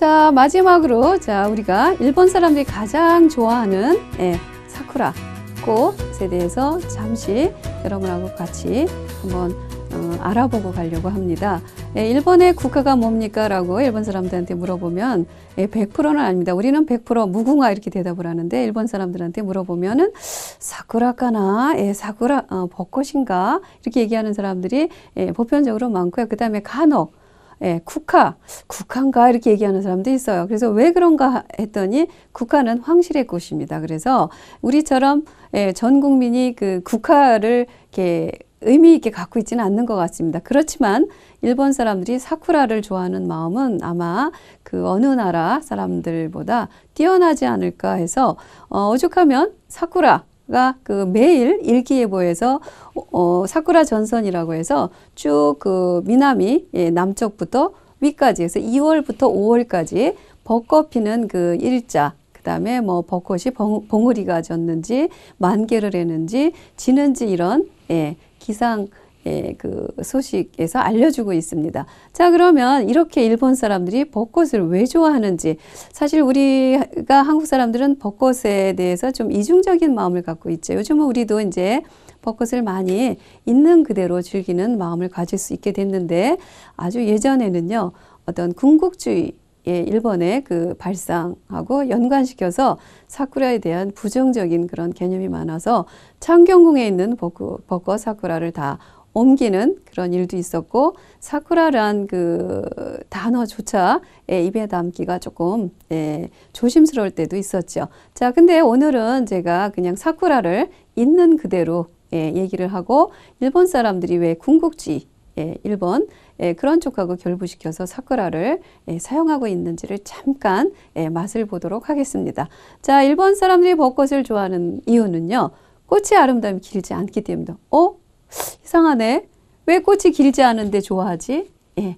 자, 마지막으로 자, 우리가 일본 사람들이 가장 좋아하는 예, 사쿠라 꽃에 대해서 잠시 여러분하고 같이 한번 어, 알아보고 가려고 합니다. 예, 일본의 국가가 뭡니까? 라고 일본 사람들한테 물어보면 예, 100%는 아닙니다. 우리는 100% 무궁화 이렇게 대답을 하는데 일본 사람들한테 물어보면은 사쿠라까나, 예, 사쿠라 어, 벚꽃인가 이렇게 얘기하는 사람들이 예, 보편적으로 많고요. 그 다음에 간혹 예, 국화, 국인가 이렇게 얘기하는 사람도 있어요. 그래서 왜 그런가 했더니 국화는 황실의 꽃입니다. 그래서 우리처럼 예, 전 국민이 그 국화를 이렇게 의미 있게 갖고 있지는 않는 것 같습니다. 그렇지만 일본 사람들이 사쿠라를 좋아하는 마음은 아마 그 어느 나라 사람들보다 뛰어나지 않을까 해서 어, 오죽하면 사쿠라 그 매일 일기예보에서 어, 사쿠라 전선이라고 해서 쭉 그 미남이 예, 남쪽부터 위까지 해서 2월부터 5월까지 벚꽃 피는 그 일자 그 다음에 뭐 벚꽃이 봉, 봉우리가 졌는지 만개를 했는지 지는지 이런 예, 기상 예, 그 소식에서 알려주고 있습니다. 자, 그러면 이렇게 일본 사람들이 벚꽃을 왜 좋아하는지 사실 우리가 한국 사람들은 벚꽃에 대해서 좀 이중적인 마음을 갖고 있죠. 요즘은 우리도 이제 벚꽃을 많이 있는 그대로 즐기는 마음을 가질 수 있게 됐는데 아주 예전에는요. 어떤 궁극주의 예, 일본의 그 발상하고 연관시켜서 사쿠라에 대한 부정적인 그런 개념이 많아서 창경궁에 있는 벚꽃, 벚꽃 사쿠라를 다 옮기는 그런 일도 있었고 사쿠라란 그 단어조차 예, 입에 담기가 조금 예, 조심스러울 때도 있었죠. 자, 근데 오늘은 제가 그냥 사쿠라를 있는 그대로 예, 얘기를 하고 일본 사람들이 왜 궁극지 예, 일본 예, 그런 쪽하고 결부시켜서 사쿠라를 예, 사용하고 있는지를 잠깐 예, 맛을 보도록 하겠습니다. 자, 일본 사람들이 벚꽃을 좋아하는 이유는요. 꽃의 아름다움이 길지 않기 때문입니다. 어? 이상하네. 왜 꽃이 길지 않은데 좋아하지? 예.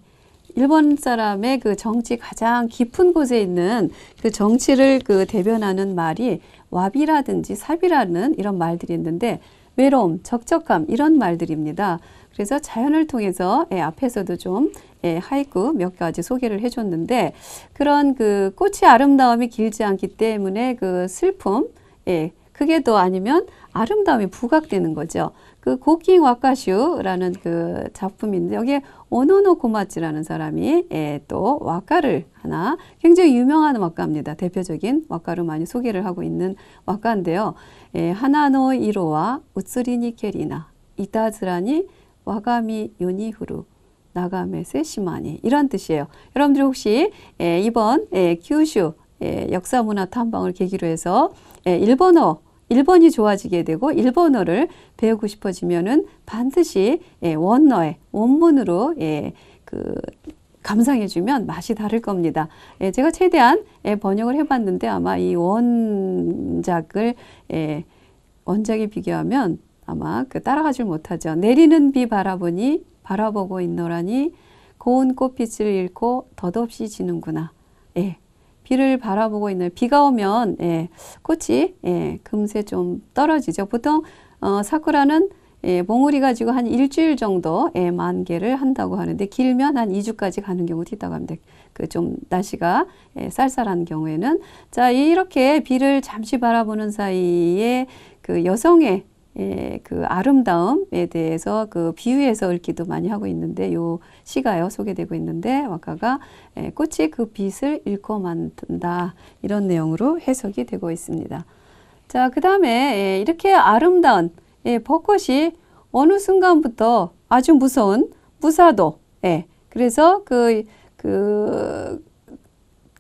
일본 사람의 그 정치 가장 깊은 곳에 있는 그 정치를 그 대변하는 말이 와비라든지 삽이라는 이런 말들이 있는데 외로움, 적적함 이런 말들입니다. 그래서 자연을 통해서 예, 앞에서도 좀 예, 하이쿠 몇 가지 소개를 해줬는데 그런 그 꽃의 아름다움이 길지 않기 때문에 그 슬픔, 예, 그게 더 아니면 아름다움이 부각되는 거죠. 그고킹 와카슈라는 그 작품인데 여기에 오노노 코마치라는 사람이 예, 또 와카를 하나 굉장히 유명한 와카입니다. 대표적인 와카로 많이 소개를 하고 있는 와카인데요. 예, 하나노 이로와 우쓰리니 케리나 이타즈라니 와가미 요니후루 나가메 세시마니 이런 뜻이에요. 여러분들이 혹시 예, 이번 예, 규슈 예, 역사문화 탐방을 계기로 해서 예, 일본어 일본이 좋아지게 되고 일본어를 배우고 싶어지면은 반드시 예, 원어의 원문으로 예, 그 감상해주면 맛이 다를 겁니다. 예, 제가 최대한 예, 번역을 해봤는데 아마 이 원작을 예, 원작에 비교하면 아마 그 따라가질 못하죠. 내리는 비 바라보니 바라보고 있노라니 고운 꽃빛을 잃고 덧없이 지는구나. 예, 비를 바라보고 있는 비가 오면 예, 꽃이 예, 금세 좀 떨어지죠. 보통 어, 사쿠라는 예, 봉우리 가지고 한 일주일 정도 예, 만개를 한다고 하는데 길면 한 2주까지 가는 경우도 있다고 합니다. 그좀 날씨가 예, 쌀쌀한 경우에는 자 이렇게 비를 잠시 바라보는 사이에 그 여성의 예, 그 아름다움에 대해서 그 비유해서 읽기도 많이 하고 있는데 요 시가요 소개되고 있는데 와카가 예, 꽃이 그 빛을 잃고 만든다 이런 내용으로 해석이 되고 있습니다. 자, 그 다음에 예, 이렇게 아름다운 예, 벚꽃이 어느 순간부터 아주 무서운 무사도 예, 그래서 그, 그,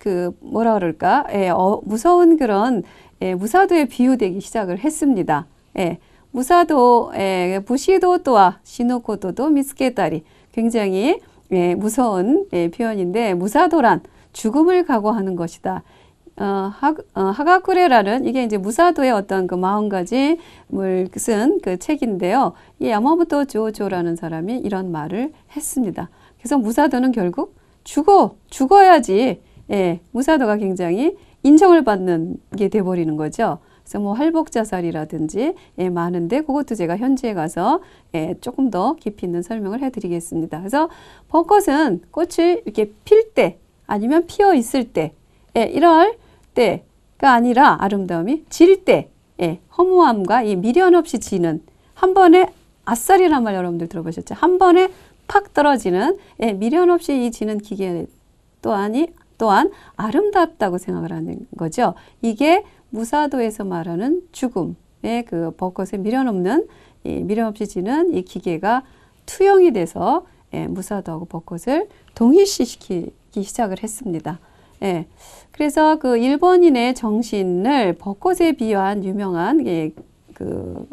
그 뭐라 그럴까 예, 어, 무서운 그런 예, 무사도에 비유되기 시작을 했습니다. 예, 무사도, 에, 예, 부시도 또와 시노코도도 미스케다리 굉장히 예, 무서운 예, 표현인데 무사도란 죽음을 각오하는 것이다. 어, 하, 어, 하가쿠레라는 이게 이제 무사도의 어떤 그 마음가짐을 쓴 그 책인데요. 이야마부토 조조라는 사람이 이런 말을 했습니다. 그래서 무사도는 결국 죽어 죽어야지. 예, 무사도가 굉장히 인정을 받는 게 돼버리는 거죠. 그래서 뭐 할복자살이라든지 예, 많은데 그것도 제가 현지에 가서 예, 조금 더 깊이 있는 설명을 해드리겠습니다. 그래서 벚꽃은 꽃을 이렇게 필 때 아니면 피어 있을 때 예, 이럴 때가 아니라 아름다움이 질 때 예, 허무함과 이 미련 없이 지는 한 번에 아싸리란 말 여러분들 들어보셨죠? 한 번에 팍 떨어지는 예, 미련 없이 이 지는 기계 또한이 또한 아름답다고 생각을 하는 거죠. 이게 무사도에서 말하는 죽음의 그 벚꽃에 미련 없는 이 미련 없이 지는 이 기계가 투영이 돼서 예, 무사도하고 벚꽃을 동일시키기 시 시작을 했습니다. 예, 그래서 그 일본인의 정신을 벚꽃에 비유한 유명한 예, 그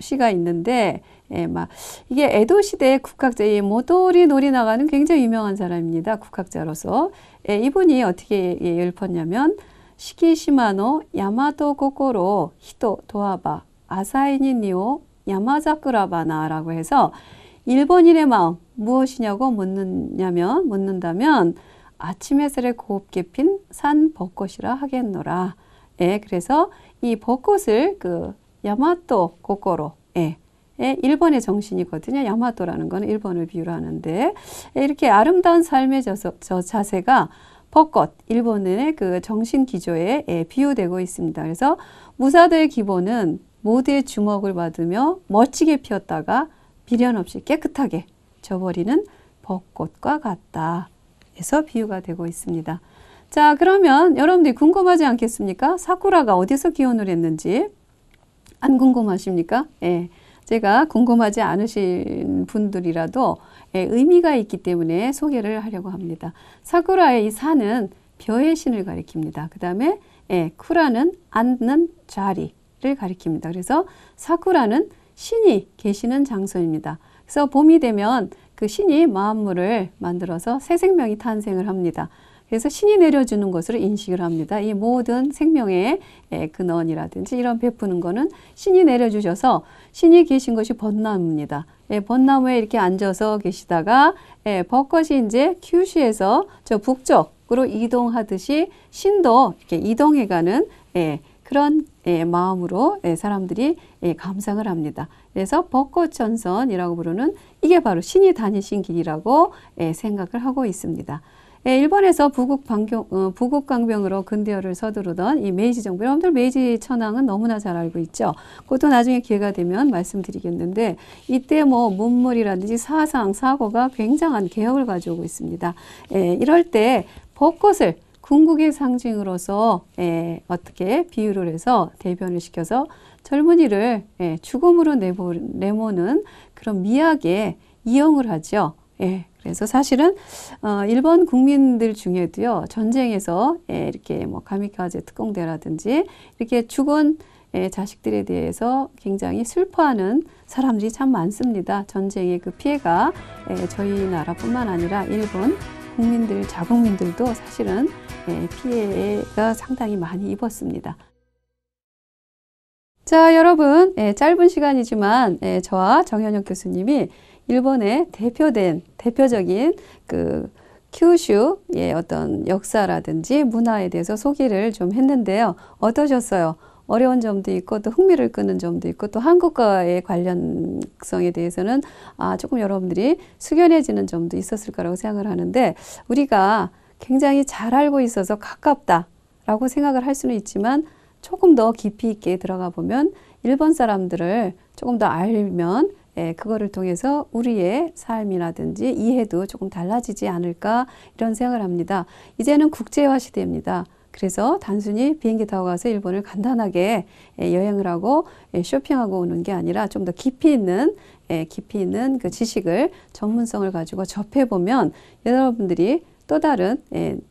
시가 있는데 예, 막 이게 에도 시대 국학자 이 모토리 노리나가는 굉장히 유명한 사람입니다. 국학자로서 예, 이분이 어떻게 예, 읊었냐면 시키시마노 야마토고코로 히토 도하바 아사이니니오 야마자쿠라바나라고 해서 일본인의 마음 무엇이냐고 묻느냐면 묻는다면 아침 햇살에 곱게 핀 산 벚꽃이라 하겠노라. 예, 그래서 이 벚꽃을 그 야마토 고코로 예, 예, 일본의 정신이거든요. 야마토라는 건 일본을 비유하는데 예, 이렇게 아름다운 삶의 저, 저 자세가 벚꽃 일본의 그 정신 기조에 예, 비유되고 있습니다. 그래서 무사들 기본은 모두의 주목을 받으며 멋지게 피었다가 미련 없이 깨끗하게 져버리는 벚꽃과 같다. 에서 비유가 되고 있습니다. 자, 그러면 여러분들이 궁금하지 않겠습니까? 사쿠라가 어디서 기원을 했는지 안 궁금하십니까? 예. 제가 궁금하지 않으신 분들이라도 예, 의미가 있기 때문에 소개를 하려고 합니다. 사쿠라의 이 산은 벼의 신을 가리킵니다. 그 다음에 예, 쿠라는 앉는 자리를 가리킵니다. 그래서 사쿠라는 신이 계시는 장소입니다. 그래서 봄이 되면 그 신이 만물을 만들어서 새 생명이 탄생을 합니다. 그래서 신이 내려주는 것으로 인식을 합니다. 이 모든 생명의 예, 근원이라든지 이런 베푸는 거는 신이 내려주셔서 신이 계신 것이 벚나무입니다. 예, 벚나무에 이렇게 앉아서 계시다가 예, 벚꽃이 이제 큐슈에서저 북쪽으로 이동하듯이 신도 이렇게 이동해가는 예, 그런 예, 마음으로 예, 사람들이 예, 감상을 합니다. 그래서 벚꽃천선이라고 부르는 이게 바로 신이 다니신 길이라고 예, 생각을 하고 있습니다. 예, 일본에서 부국 방경, 어, 부국 강병으로 근대어를 서두르던 이 메이지 정부, 여러분들 메이지 천황은 너무나 잘 알고 있죠. 그것도 나중에 기회가 되면 말씀드리겠는데 이때 뭐 문물이라든지 사상, 사고가 굉장한 개혁을 가져오고 있습니다. 예, 이럴 때 벚꽃을 궁극의 상징으로서 예, 어떻게 비유를 해서 대변을 시켜서 젊은이를 예, 죽음으로 내모, 내모는 그런 미학에 이용을 하죠. 예, 그래서 사실은 어, 일본 국민들 중에도요 전쟁에서 예, 이렇게 뭐 가미카제 특공대라든지 이렇게 죽은 예, 자식들에 대해서 굉장히 슬퍼하는 사람들이 참 많습니다. 전쟁의 그 피해가 예, 저희 나라뿐만 아니라 일본 국민들 자국민들도 사실은 예, 피해가 상당히 많이 입었습니다. 자 여러분 예, 짧은 시간이지만 예, 저와 정현영 교수님이 일본의 대표된 대표적인 그 큐슈의 예, 어떤 역사라든지 문화에 대해서 소개를 좀 했는데요. 어떠셨어요? 어려운 점도 있고 또 흥미를 끄는 점도 있고 또 한국과의 관련성에 대해서는 아, 조금 여러분들이 숙연해지는 점도 있었을 거라고 생각을 하는데 우리가 굉장히 잘 알고 있어서 가깝다라고 생각을 할 수는 있지만 조금 더 깊이 있게 들어가 보면 일본 사람들을 조금 더 알면 예, 그거를 통해서 우리의 삶이라든지 이해도 조금 달라지지 않을까 이런 생각을 합니다. 이제는 국제화 시대입니다. 그래서 단순히 비행기 타고 가서 일본을 간단하게 예, 여행을 하고 예, 쇼핑하고 오는 게 아니라 좀 더 깊이 있는 예, 깊이 있는 그 지식을 전문성을 가지고 접해 보면 여러분들이 또 다른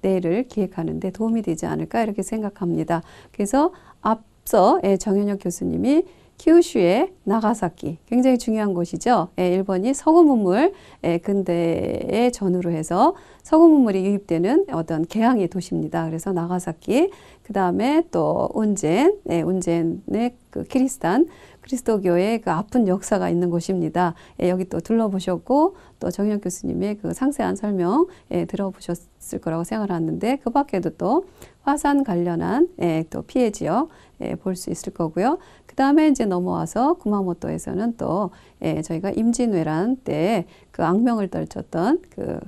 내일을 기획하는 데 도움이 되지 않을까 이렇게 생각합니다. 그래서 앞서 정현혁 교수님이 키우슈의 나가사키 굉장히 중요한 곳이죠. 예, 일본이 서구 문물 예, 근대의 전후로 해서 서구 문물이 유입되는 어떤 개항의 도시입니다. 그래서 나가사키 그 다음에 또 온젠 예, 온젠의 그 키리스탄 그리스도교의 그 아픈 역사가 있는 곳입니다. 예, 여기 또 둘러보셨고 또 정현 교수님의 그 상세한 설명 예, 들어보셨을 거라고 생각을 하는데 그 밖에도 또 화산 관련한 예, 또 피해 지역 예, 볼 수 있을 거고요. 그 다음에 이제 넘어와서 구마모토에서는 또 예, 저희가 임진왜란 때 그 악명을 떨쳤던 그,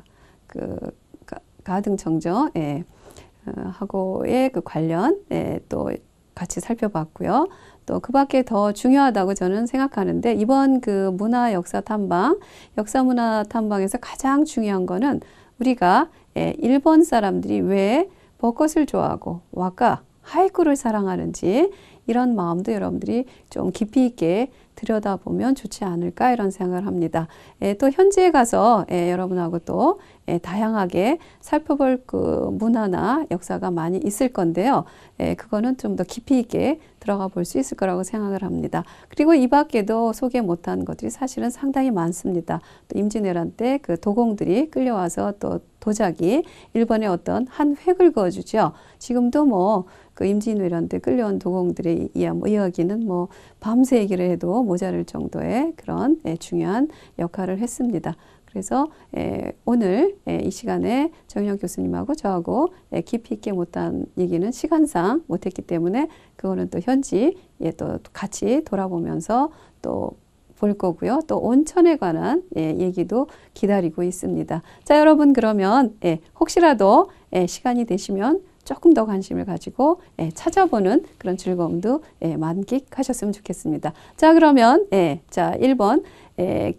그 가등청정 예, 어, 하고의 그 관련 예, 또 같이 살펴봤고요. 또그 밖에 더 중요하다고 저는 생각하는데 이번 그 문화 역사 탐방, 역사 문화 탐방에서 가장 중요한 거는 우리가 예, 일본 사람들이 왜 벚꽃을 좋아하고 와까 하이쿠를 사랑하는지 이런 마음도 여러분들이 좀 깊이 있게 들여다보면 좋지 않을까 이런 생각을 합니다. 예, 또 현지에 가서 예, 여러분하고 또 예, 다양하게 살펴볼 그 문화나 역사가 많이 있을 건데요. 예, 그거는 좀 더 깊이 있게 들어가 볼 수 있을 거라고 생각을 합니다. 그리고 이 밖에도 소개 못한 것들이 사실은 상당히 많습니다. 또 임진왜란 때 그 도공들이 끌려와서 또 도자기 일본의 어떤 한 획을 그어주죠. 지금도 뭐 그 임진왜란 때 끌려온 도공들의 이야기는 뭐, 뭐 밤새 얘기를 해도 모자랄 정도의 그런 예, 중요한 역할을 했습니다. 그래서 예, 오늘 예, 이 시간에 정영 교수님하고 저하고 예, 깊이 있게 못한 얘기는 시간상 못했기 때문에 그거는 또 현지 에또 같이 돌아보면서 또 볼 거고요. 또 온천에 관한 얘기도 기다리고 있습니다. 자 여러분 그러면 혹시라도 시간이 되시면 조금 더 관심을 가지고 찾아보는 그런 즐거움도 만끽하셨으면 좋겠습니다. 자 그러면 자 1번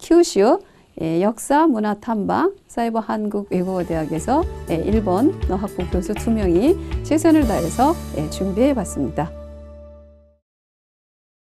큐슈 예, 역사 문화 탐방 사이버 한국 외국어 대학에서 예, 일본 번 학부 교수 2명이 최선을 다해서 예, 준비해 봤습니다.